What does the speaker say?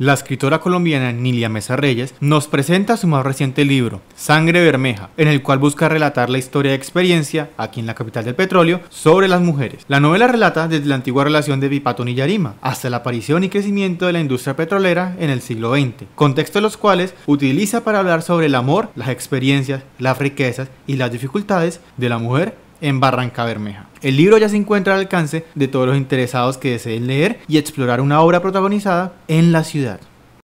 la escritora colombiana Nilia Mesa Reyes nos presenta su más reciente libro, Sangre Bermeja, en el cual busca relatar la historia de experiencia, aquí en la capital del petróleo, sobre las mujeres. La novela relata desde la antigua relación de Vipatón y Yarima, hasta la aparición y crecimiento de la industria petrolera en el siglo XX, contextos los cuales utiliza para hablar sobre el amor, las experiencias, las riquezas y las dificultades de la mujer en Barranca Bermeja. El libro ya se encuentra al alcance de todos los interesados que deseen leer y explorar una obra protagonizada en la ciudad.